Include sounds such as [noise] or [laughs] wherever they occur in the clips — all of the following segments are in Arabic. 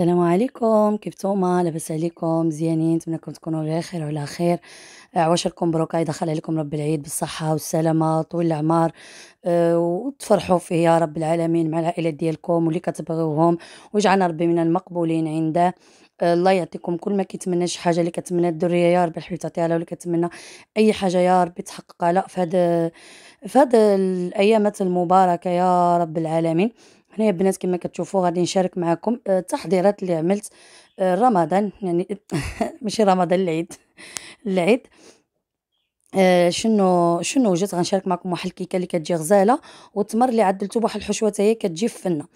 السلام عليكم كيف توما لاباس عليكم مزيانين نتمنىكم تكونوا على خير وعلى خير عواشركم آه، بروكا يدخل عليكم رب العيد بالصحه والسلامه طول العمر آه، وتفرحوا فيه يا رب العالمين مع العائلات ديالكم واللي كتبغيوهم ويجعلنا ربي من المقبولين عنده آه، الله يعطيكم كل ما كيتمنى شي حاجه اللي كتمنى الدريه يا رب الحبيب تعطيها لها واللي كتمنى اي حاجه يا ربي تحققها لا في هاد في هاد الايامات المباركه يا رب العالمين وحنايا البنات كما كتشوفوا غادي نشارك معكم التحضيرات آه، اللي عملت آه، رمضان يعني [laughs] ماشي رمضان العيد العيد آه، شنو شنو وجدت غنشارك معكم واحد الكيكه اللي كتجي غزاله والتمر اللي عدلته بواحد الحشوه هي كتجي فنه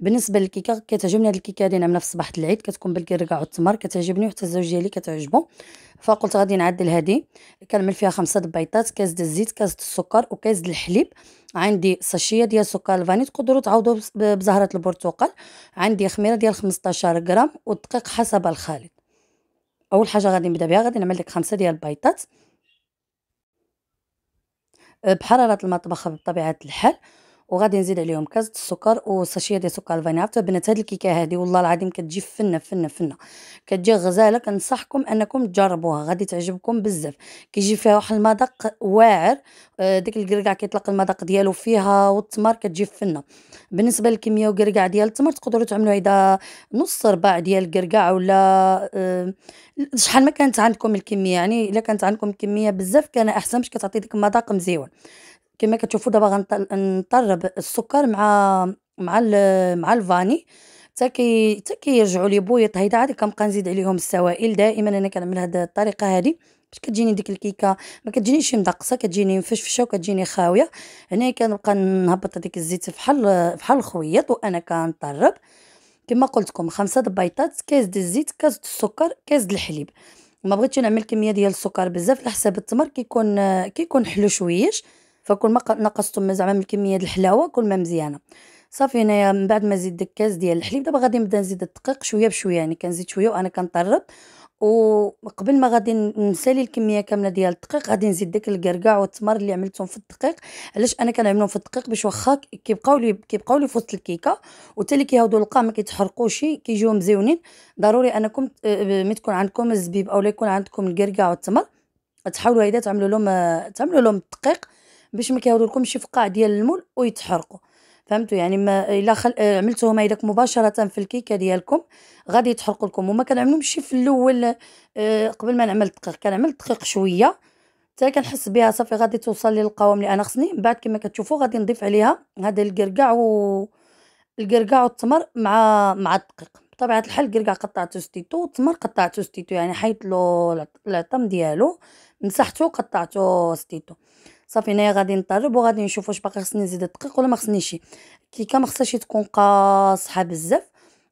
بالنسبه للكيكه كتعجبني هاد الكيكه اللي نعملها في صباح العيد كتكون بالكركاع والتمر كتعجبني وحتى الزوج ديالي كتعجبو فقلت غادي نعدل هادي كنعمل فيها خمسة البيضات كاس د الزيت كاس د السكر وكاس د الحليب عندي صاشيه ديال سكر الفاني تقدروا تعوضوا بزهره البرتقال عندي خميره ديال 15 غرام والدقيق حسب الخليط اول حاجه غادي نبدا بها غادي نعمل لك خمسة ديال البيضات بحرارة المطبخ بطبيعة الحال وغادي نزيد عليهم كاس السكر وساشيه ديال سكر الفاني عرفتوا بنات هاد الكيكه هادي والله العظيم كتجي فنه فنه فنه كتجي غزاله كنصحكم انكم تجربوها غادي تعجبكم بزاف كيجي فيها واحد المذاق واعر آه، ديك الكركاع كيطلق المذاق ديالو فيها والتمر كتجي فنه بالنسبه للكميه وكركاع ديال التمر تقدروا تعملوا اذا نص رباع ديال الكركاع ولا آه، شحال ما كانت عندكم الكميه يعني الا كانت عندكم كميه بزاف كان احسن باش كتعطي ديك المذاق مزيون كما كتشوفوا دابا غنطرب السكر مع مع مع الفاني حتى كي حتى كيرجعوا لي بويط هيدا عاد كنبقى نزيد عليهم السوائل دائما انا كنعمل هاد الطريقه هادي باش كتجيني ديك الكيكه ما كتجينيش مدقصه كتجيني مفشفشه وكتجيني خاويه هنا كنبقى نهبط هذيك الزيت فحال فحال الخويط وانا كنطرب كما قلت لكم خمسه البيضات كاس د الزيت كاس د السكر كاس د الحليب ما بغيتش نعمل كميه ديال السكر بزاف على حساب التمر كيكون كيكون حلو شويش فكل ما نقصتم زعما من كميه الحلاوه كل ما مزيانه صافي هنايا من بعد ما زيد داك كاس ديال الحليب دابا غادي نبدا نزيد الدقيق شويه بشويه يعني كنزيد شويه وانا كنطرب وقبل ما غادي نسالي الكميه كامله ديال الدقيق غادي نزيد داك الكركاع والتمر اللي عملتهم في الدقيق علاش انا كنعملهم في الدقيق باش واخا كيبقاو لي كيبقاو لي في وسط الكيكه وحتى اللي كيهودوا القاع ما كيتحرقوش كيجيو مزيونين ضروري انكم آه، آه، ما تكون عندكم الزبيب اولا يكون عندكم الكركاع والتمر تحاولوا هيدا تعملوا لهم آه، تعملوا لهم الدقيق باش ما لكم في قاع ديال المول ويتحرقوا فهمتوا يعني ما الا خل... آه، عملتوهم هيداك مباشره في الكيكه ديالكم غادي يتحرقوا لكم وما كنعملهمش في الاول آه، قبل ما نعمل الدقيق كنعمل الدقيق شويه حتى كنحس بها صافي غادي توصل لي القوام اللي انا خصني من بعد كما كتشوفوا غادي نضيف عليها هذا القرقع و القرقع والتمر مع مع الدقيق بطبيعه الحال الكركاع قطعته ستيتو والتمر قطعته ستيتو يعني حيت له العطم ديالو مسحته قطعته ستيتو صافي هنايا غادي نطرب وغادي نشوف واش باقي خصني نزيد الدقيق ولا ما خصنيش الكيكه ما خصهاش تكون قاصحه بزاف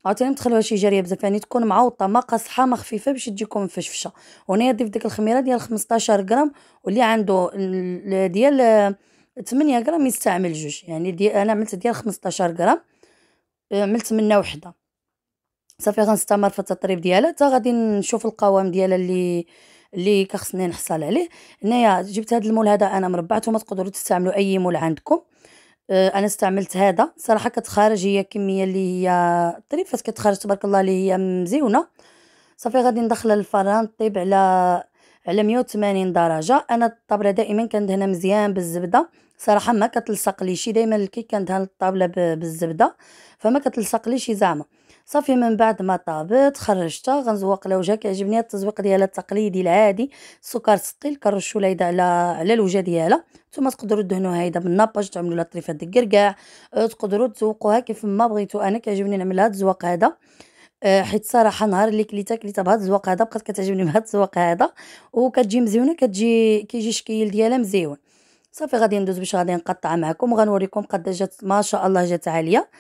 عاوتاني ما شي جاريه بزاف يعني تكون معوطه ما قاصحه ما خفيفه باش تجيكم فشفشه وهنايا ضيف ديك الخميره ديال 15 غرام واللي عنده ديال 8 غرام يستعمل جوج يعني دي انا عملت ديال 15 غرام آه، عملت منها وحده صافي غنستمر في التطريب ديالها حتى غادي نشوف القوام ديالها اللي اللي كخصني نحصل عليه هنايا جبت هذا المول هذا انا مربعته ما تقدروا تستعملوا اي مول عندكم اه انا استعملت هذا صراحه كتخرج هي كميه اللي هي طريفه كتخرج تبارك الله اللي هي مزيونه صافي غادي ندخل الفران طيب على على 180 درجه انا الطبله دائما كندهنها مزيان بالزبده صراحه ما كتلصق لي شي دائما الكيك كندهن الطابله بالزبده فما كتلصق لي شي زعما صافي من بعد ما طابت خرجتها غنزوق لها وجهها كيعجبني التزويق ديالها التقليدي العادي السكر ثقيل كنرشوا لها على على الوجه ديالها نتوما تقدروا دهنوها هيدا بالناباج تعملوا لها طريفه الكركاع أه، تقدروا تزوقوها كيف ما بغيتوا انا كيعجبني نعمل هذا الزواق هذا أه، حيت صراحه نهار اللي كليتها كليتها بهذا الزواق هذا بقات كتعجبني بهذا الزواق هذا وكتجي مزيونه كتجي كيجي الشكل ديالها مزيون صافي غادي ندوز باش غادي نقطع معكم وغنوريكم قد جات ما شاء الله جات عاليه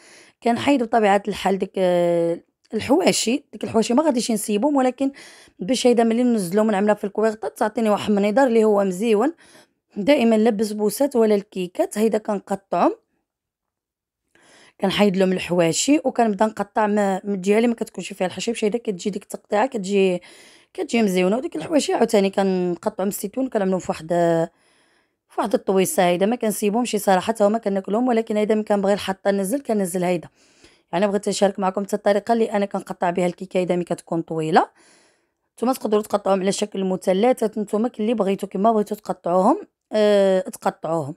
كنحيد بطبيعه الحال ديك آه، الحواشي ديك الحواشي ما غاديش نسيبهم ولكن باش هيدا ملي ننزلهم ونعملها في الكويغطه تعطيني واحد المنظر اللي هو مزيون دائما لا بسبوسات ولا الكيكات هيدا كنقطعهم كنحيد لهم الحواشي وكنبدا نقطع الجهه اللي ما كتكونش فيها الحشيش باش هيدا كتجي ديك التقطيعه كتجي كتجي مزيونه وديك الحواشي عاوتاني كنقطعهم الزيتون كنعملهم واحد آه، فواحد الطويسه هيدا ما كنسيبهمش صراحه وما كناكلهم ولكن هيدا ملي كنبغي الحطه نزل كنزل هيدا يعني بغيت نشارك معكم حتى الطريقه اللي انا كنقطع بها الكيكه هيدا ملي كتكون طويله نتوما تقدروا تقطعوهم على شكل مثلثات نتوما اللي بغيتو كما بغيتو تقطعوهم اه تقطعوهم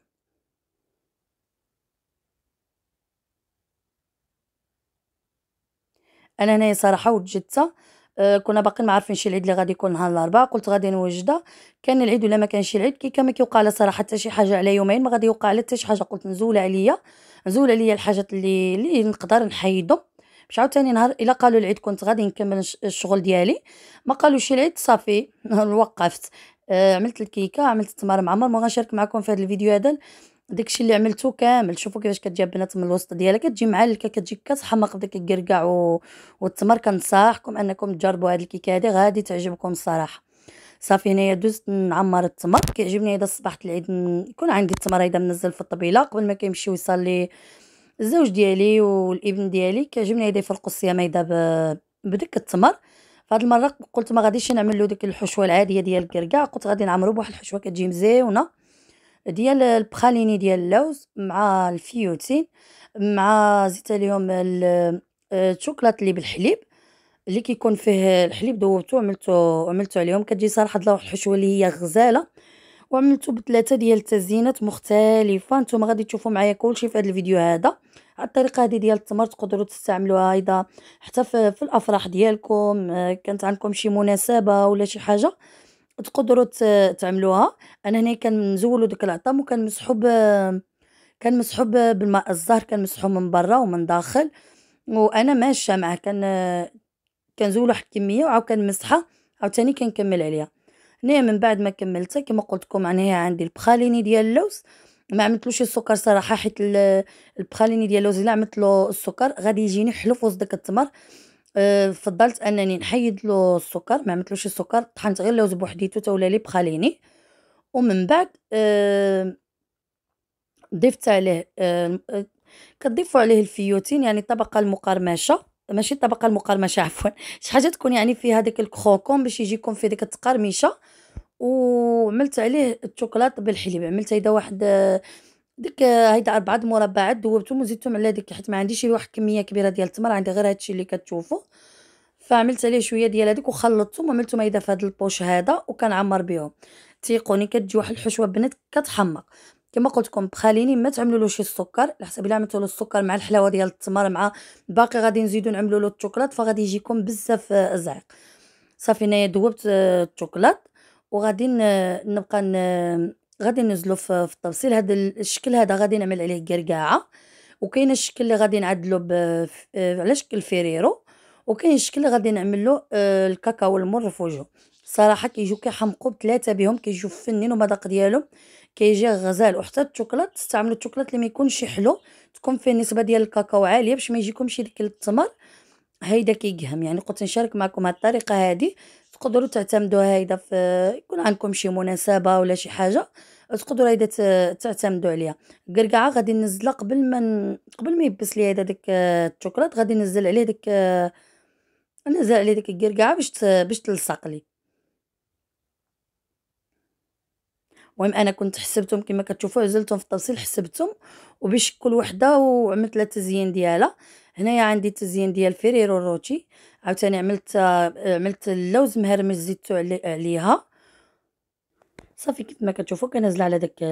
انا هنايا صراحه وجدتها آه، كنا باقيين ما عارفين شي العيد اللي غادي يكون نهار الاربعاء قلت غادي نوجده كان العيد ولا ما كانش العيد كي كما كيوقع على صراحه حتى شي حاجه على يومين ما غادي يوقع على حتى شي حاجه قلت نزول عليا نزول عليا الحاجات اللي اللي نقدر نحيدهم باش عاوتاني نهار الا قالوا العيد كنت غادي نكمل الشغل ديالي ما قالوش العيد صافي [laughs] وقفت آه، عملت الكيكه عملت التمر معمر ما غنشارك معكم في هذا الفيديو هذا داكشي اللي عملته كامل شوفوا كيفاش كتجي بنات من الوسط ديالها كتجي معلكه كتجي كتحمق بداك الكركاع و... والتمر كنصاحكم انكم تجربوا هاد الكيكه هادي غادي تعجبكم الصراحه صافي هنايا دوزت نعمر التمر كيعجبني اذا صبحت العيد يكون عندي التمر اذا منزل في الطبيله قبل ما كيمشي ويصلي الزوج ديالي والابن ديالي كيعجبني هذا يفرقوا الصيام اذا ب... بدك التمر فهاد المره قلت ما غاديش نعمل له ديك الحشوه العاديه ديال الكركاع قلت غادي نعمرو بواحد الحشوه كتجي مزيونه ديال البخاليني ديال اللوز مع الفيوتين مع زيت عليهم الشوكولات اللي بالحليب اللي كيكون فيه الحليب ذوبته عملته عملته عليهم كتجي صراحه واحد الحشوه اللي هي غزاله وعملته بثلاثه ديال التزيينات مختلفه نتوما غادي تشوفوا معايا كلشي في هذا الفيديو هذا هاد الطريقه هذه ديال التمر تقدروا تستعملوها ايضا حتى في الافراح ديالكم آه، كانت عندكم شي مناسبه ولا شي حاجه تقدروا ت- تعملوها انا هنا كنزولو داك العظم وكنمسحو ب كنمسحو ب- بالماء الزهر كنمسحو من برا ومن داخل وانا ماشيه معاه كن- كنزولو واحد الكميه وعاود كنمسحها عاوتاني كنكمل عليها هنايا من بعد ما كملتها كما قلت لكم هنايا عندي البخاليني ديال اللوز ما عملتلوش السكر صراحه حيت البخاليني ديال اللوز الا عملت له السكر غادي يجيني حلو في وسط داك التمر أه فضلت انني نحيد له السكر ما عملتلوش السكر طحنت غير لوز بوحديتو تا ولا لي بخاليني ومن بعد أه ضفت عليه أه كتضيفوا عليه الفيوتين يعني الطبقه المقرمشه ماشي الطبقه المقرمشه [laughs] عفوا شي حاجه تكون يعني فيها داك الكروكون باش يجيكم في ديك التقرمشه وعملت عليه الشوكولاط بالحليب عملت هيدا واحد آه، ديك هيدا اربعة مربعات دوبتهم وزدتهم على ديك حيت ما عنديش واحد الكميه كبيره ديال التمر عندي غير هادشي اللي كتشوفوا فعملت عليه شويه ديال هذيك وخلطتهم وعملتهم هيدا في هاد البوش هذا وكنعمر بهم تيقوني كتجي واحد الحشوه بنات كتحمق كما قلت لكم بخاليني ما تعملوا له شي السكر على حسب الا عملتوا له السكر مع الحلاوه ديال التمر مع باقي غادي نزيدو نعملوا له الشوكولات فغادي يجيكم بزاف زعيق صافي هنايا ذوبت الشوكولات وغادي نبقى غادي نزلو في التفصيل هذا الشكل هذا غادي نعمل عليه قرقاعه وكاين الشكل اللي غادي نعدلو آه، على شكل فيريرو وكاين الشكل اللي غادي نعملو آه، الكاكاو المر في وجهه صراحه كيجيو كيحمقوا بثلاثه بهم كيجيو فنين ومذاق ديالهم كيجي غزال وحتى الشوكولات تستعملوا الشوكولات اللي ما يكونش حلو تكون فيه النسبه ديال الكاكاو عاليه باش ما يجيكمش ديك التمر هيدا كيقهم يعني قلت نشارك معكم هاد الطريقه هادي تقدروا تعتمدوا هيدا في يكون عندكم شي مناسبه ولا شي حاجه تقدروا هيدا تعتمدوا عليها القرقعه غادي ننزلها قبل ما قبل ما يبس لي هيدا داك الشوكولات غادي ننزل عليه داك ننزل عليه ديك القرقعه باش باش تلصق لي المهم انا كنت حسبتهم كما كتشوفوا عزلتهم في التفصيل حسبتهم وباش كل وحده وعملت لها التزيين ديالها هنايا عندي التزيين ديال فيريرو روتشي عاوتاني عملت آه، عملت اللوز مهرمش زدتو عليها آه، صافي كيف ما كتشوفوا كنزل على داك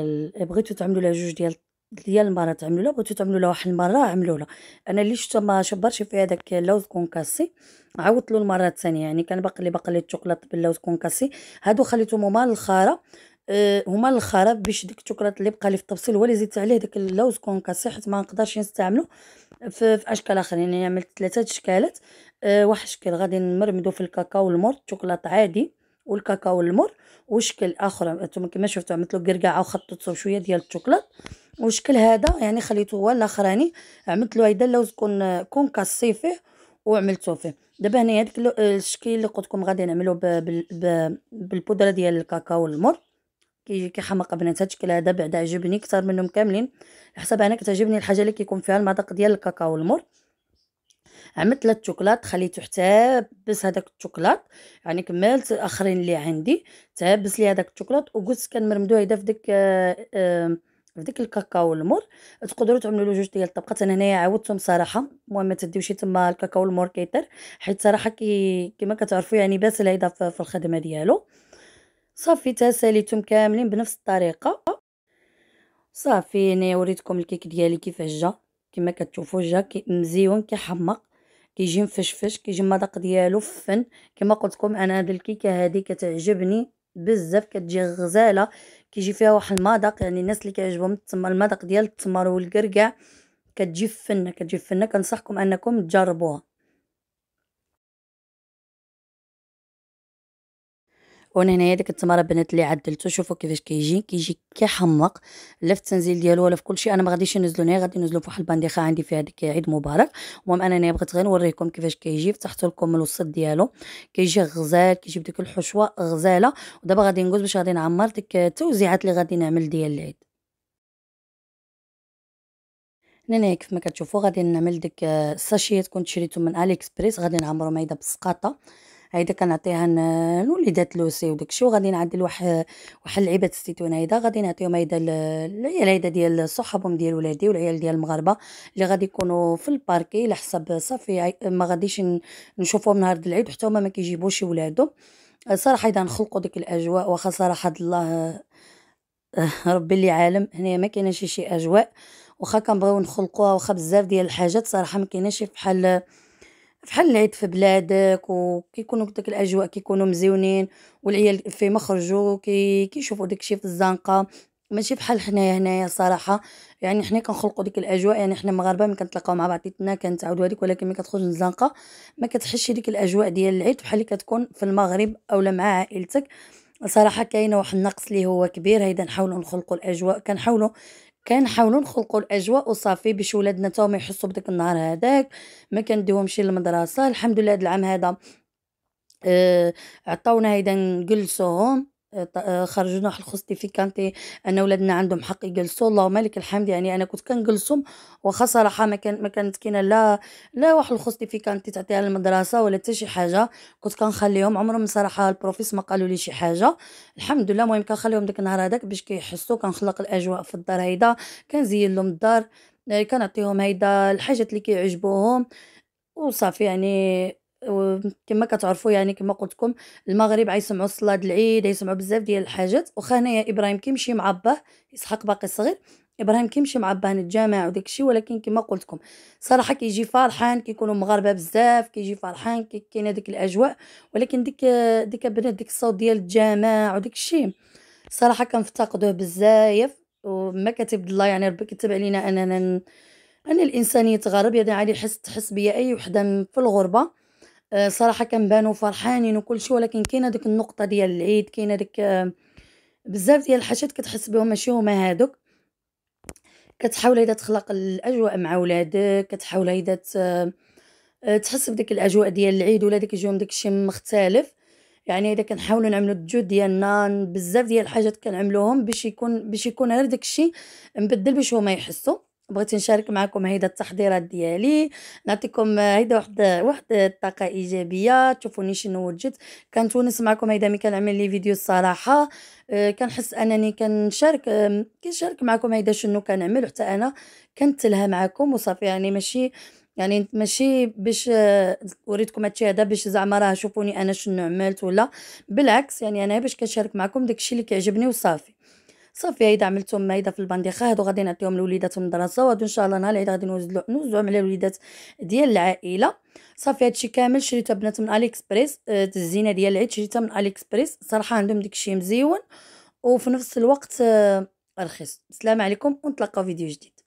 بغيتو تعملوا لها جوج ديال ديال المرات تعملوا لها بغيتو تعملوا لها واحد المره عملوا لها انا اللي شفت ما شبرش فيها داك اللوز كونكاسي عاودت له المره الثانيه يعني كان باقي لي باقي لي الشوكولاط باللوز كونكاسي هادو خليتهم هما الخاره هما الخراب باش ديك الشوكولاط اللي بقى لي في التبصيل هو اللي زدت عليه داك اللوز كونكاسي حيت ما نقدرش نستعملو في, في اشكال اخرين يعني عملت ثلاثه اشكالات أه واحد الشكل غادي نمرمدو في الكاكاو المر شوكولاط عادي والكاكاو المر وشكل اخر انتم كما شفتوا عملت له قرقعه وخططت شويه ديال الشوكولاط وشكل هذا يعني خليته هو الاخراني عملت له هيدا اللوز كون كونكاسي فيه وعملته فيه دابا هنايا هذاك الشكل آه، اللي قلت لكم غادي نعملو بالبودره ديال الكاكاو المر كيجي كيحماق بناتها الشكل هذا بعدا عجبني كثر منهم كاملين حسب انا كتعجبني الحاجه اللي كيكون فيها المذاق ديال الكاكاو المر عملت ثلاث شوكولات خليته حتى بس هذاك الشوكولات يعني كملت اخرين اللي عندي تابس لي هذاك الشوكولات وقلت كنمرمدو هيدا في ديك آه، في ديك الكاكاو المر تقدروا تعملوا له جوج ديال الطبقات انا هنايا عاودتهم صراحه المهم ما تديوش تما الكاكاو المر كيطير حيت صراحه كي كما كتعرفوا يعني باسل هيدا في الخدمه ديالو صافي تساليتهم كاملين بنفس الطريقه صافي انا وريتكم الكيك ديالي كيفاش جا كما كتشوفوا جا كي مزيون كيحمق كيجي مفشفش كيجي المذاق ديالو فن كما قلت لكم انا هاد الكيكه هادي كتعجبني بزاف كتجي غزاله كيجي فيها واحد المذاق يعني الناس اللي كيعجبهم التمر المذاق ديال التمر والكركع كتجي فنه كتجي فنه كنصحكم انكم تجربوها وانا هنايا ديك التمره بنات اللي عدلته شوفوا كيفاش كيجي كيجي كيحمق لا في التنزيل ديالو ولا في كلشي انا ما غاديش ننزلو هنايا غادي ننزلو فواحد البانديخه عندي فيها ديك عيد مبارك المهم انا هنايا بغيت غير نوريكم كيفاش كيجي فتحت لكم الوسط ديالو كيجي غزال كيجي بديك الحشوه غزاله ودابا غادي نقول باش غادي نعمر ديك التوزيعات اللي غادي نعمل ديال العيد هنا كيف ما كتشوفوا غادي نعمل ديك الساشيه كنت شريته من اليكسبريس غادي نعمرو معايا بالسقاطه هيدا كنعطيها لوليدات لوسي وداكشي وغادي نعدل واحد واحد لعيبه الزيتون هيدا غادي نعطيهم هيدا العيال هيدا ديال صحابهم ديال ولادي والعيال ديال المغاربه اللي غادي يكونوا في الباركي على حسب صافي ما غاديش نشوفوهم نهار العيد حتى هما ما كيجيبوش ولادهم صراحه اذا نخلقوا ديك الاجواء واخا صراحه الله آه، ربي اللي عالم هنا ما كايناش شي اجواء واخا كنبغيو نخلقوها واخا بزاف ديال الحاجات صراحه ما كايناش بحال فحال العيد في بلادك وكيكونوا داك الاجواء كيكونوا مزيونين والعيال في مخرجو كي كيشوفوا داكشي في الزنقه ماشي بحال حنايا هنايا صراحه يعني حنا كنخلقوا ديك الاجواء يعني حنا مغاربه ملي كنتلاقاو مع بعضيتنا كنتعاودوا هذيك ولكن ملي كتخرج للزنقه ما كتحسش ديك الاجواء ديال العيد بحال اللي كتكون في المغرب اولا مع عائلتك صراحه كاينه واحد النقص اللي هو كبير هيدا نحاولوا نخلقوا الاجواء كنحاولوا حاولوا نخلقوا الاجواء وصافي باش ولادنا تا هما يحسوا بداك النهار هذاك ما كنديهمش للمدرسه الحمد لله هذا العام هذا آه، عطاونا هيدا نجلسوهم آه، آه، خرجونا حلخصتي في كانتي انا ولادنا عندهم حق يجلسوا اللهم لك الحمد يعني انا كنت كنجلسهم واخا صراحه ما كان ما كانت كاينه لا لا واحد الخصتي في كانتي تعطيها للمدرسه ولا حتى شي حاجه كنت كنخليهم عمرهم صراحه البروفيس ما قالوا لي شي حاجه الحمد لله المهم كنخليهم داك النهار هذاك باش كيحسوا كنخلق الاجواء في الدار هيدا كنزين لهم الدار آه، كنعطيهم هيدا الحاجات اللي كيعجبوهم وصافي يعني كما كتعرفوا يعني كما قلت لكم المغرب غيسمعوا صلاه العيد غيسمعوا بزاف ديال الحاجات واخا هنايا ابراهيم كيمشي مع باه اسحاق باقي صغير ابراهيم كيمشي مع باه للجامع وداك الشيء ولكن كما قلت لكم صراحه كيجي فرحان كيكونوا مغاربه بزاف كيجي فرحان كاين هذيك الاجواء ولكن ديك ديك البنات ديك الصوت ديال الجامع وداك الشيء صراحه كنفتقدوه بزاف وما كتب الله يعني ربي كتب علينا اننا ان الانسان يتغرب يعني علي حس تحس بيا اي وحده في الغربه آه، صراحه كنبانو فرحانين وكل شيء ولكن كاينه ديك النقطه ديال العيد كاينه ديك آه، بزاف ديال الحاجات كتحس بهم ماشي هما هادوك كتحاول اذا تخلق الاجواء مع ولادك كتحاول اذا آه، تحس بديك الاجواء ديال العيد ولا ديك اليوم داك الشيء مختلف يعني اذا كنحاولوا نعملوا الجود ديالنا بزاف ديال الحاجات كنعملوهم باش يكون باش يكون غير داك الشيء مبدل باش هما يحسوا بغيت نشارك معكم هيدا التحضيرات ديالي نعطيكم هيدا واحد واحد الطاقه ايجابيه تشوفوني شنو وجدت كنتونس معكم هيدا ملي كنعمل لي فيديو الصراحه أه كنحس انني كنشارك أه كنشارك معكم هيدا شنو كنعمل حتى انا كنتلهى معكم وصافي يعني ماشي يعني ماشي باش وريتكم آه، هادشي هذا باش زعما راه شوفوني انا شنو عملت ولا بالعكس يعني انا باش كنشارك معكم داكشي اللي كيعجبني وصافي صافي هيدا عملتهم هيدا في البنديخه هادو غادي نعطيهم لوليدات الدراسه وهادو ان شاء الله نهار العيد غادي نوزلو نوزعهم على الوليدات ديال العائله صافي هادشي كامل شريته بنات من الي اكسبريس آه، الزينه ديال العيد شريتها من الي اكسبريس صراحه عندهم داكشي مزيون وفي نفس الوقت آه، رخيص السلام عليكم ونتلاقاو فيديو جديد